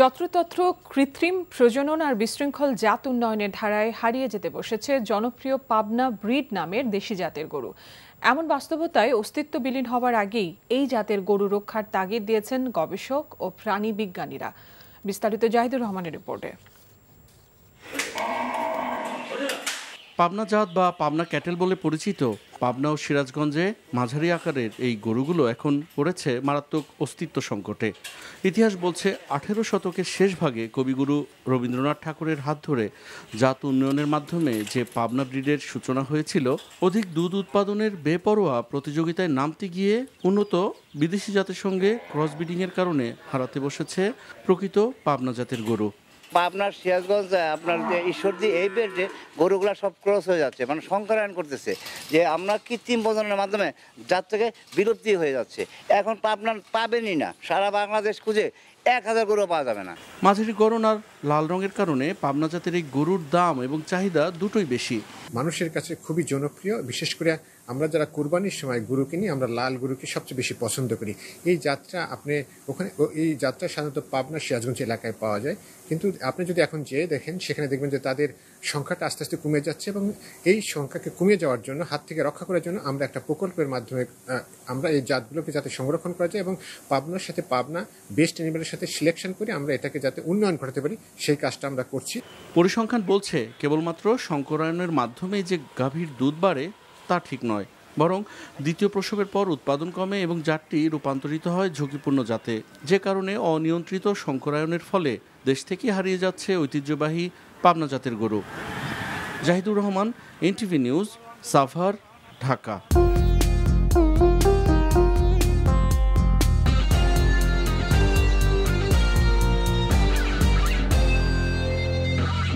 যত্রতত্র কৃত্রিম প্রজনন আর বিশৃঙ্খল জাত উন্নয়নের ধারায় হারিয়ে যেতে বসেছে জনপ্রিয় পাবনা ব্রিড নামের দেশি জাতের গরু এমন বাস্তবতায় অস্তিত্ব বিলীন হওয়ার আগেই এই জাতের গরু রক্ষার তাগিদ দিয়েছেন গবেষক ও প্রাণী বিজ্ঞানীরা বিস্তারিত জাহিদুর রহমানের রিপোর্টে পাবনা জাত বা পাবনা ক্যাটেল বলে পরিচিত পাবনা ও সিরাজগঞ্জে মাঝারি আকারের এই গরুগুলো এখন পড়েছে মারাত্মক অস্তিত্ব সংকটে ইতিহাস বলছে আঠেরো শতকের শেষ ভাগে কবিগুরু রবীন্দ্রনাথ ঠাকুরের হাত ধরে জাত উন্নয়নের মাধ্যমে যে পাবনা ব্রিডের সূচনা হয়েছিল অধিক দুধ উৎপাদনের বেপরোয়া প্রতিযোগিতায় নামতে গিয়ে উন্নত বিদেশি জাতের সঙ্গে ক্রস ব্রিডিংয়ের কারণে হারাতে বসেছে প্রকৃত পাবনা জাতের গরু আপনার সিরাজগঞ্জ আপনার যে ঈশ্বরদী এই বেল্টে গরুগুলা সব ক্রস হয়ে যাচ্ছে মানে সংকরায়ন করতেছে যে আমরা কৃত্রিম প্রজননের মাধ্যমে যার থেকে বিলুপ্তি হয়ে যাচ্ছে এখন আপনার পাবেনই না সারা বাংলাদেশ খুঁজে এক হাজার গরু পাওয়া যাবে না মাঝারি গরম আর লাল রঙের কারণে পাবনা জাতের এই গরুর দাম এবং চাহিদা দুটোই বেশি মানুষের কাছে খুবই জনপ্রিয় বিশেষ করে আমরা যারা কুরবানির সময় গুরুকে নিয়ে আমরা লাল গুরুকে সবচেয়ে বেশি পছন্দ করি এই যাত্রা আপনি ওখানে এই যাত্রা সাধারণত পাবনা সিরাজগঞ্জ এলাকায় পাওয়া যায় কিন্তু আপনি যদি এখন যেয়ে দেখেন সেখানে দেখবেন যে তাদের সংখ্যাটা আস্তে আস্তে কমে যাচ্ছে এবং এই সংখ্যাকে কমিয়ে যাওয়ার জন্য হাত থেকে রক্ষা করার জন্য আমরা একটা প্রকল্পের মাধ্যমে আমরা এই জাতগুলোকে যাতে সংরক্ষণ করা যায় এবং পাবনার সাথে পাবনা বেস্ট এনিমেলের সাথে সিলেকশন করে আমরা এটাকে যাতে উন্নয়ন ঘটাতে পারি সেই কাজটা আমরা করছি পরিসংখ্যান বলছে কেবলমাত্র সংকরায়নের মাধ্যমে যে গাভীর দুধ বাড়ে তা ঠিক নয় বরং দ্বিতীয় প্রসবের পর উৎপাদন কমে এবং জাতটি রূপান্তরিত হয় ঝুঁকিপূর্ণ জাতে যে কারণে অনিয়ন্ত্রিত সংকরায়নের ফলে দেশ থেকে হারিয়ে যাচ্ছে ঐতিহ্যবাহী পাবনা জাতের গরু জাহিদুর রহমান এনটিভি নিউজ সাফার ঢাকা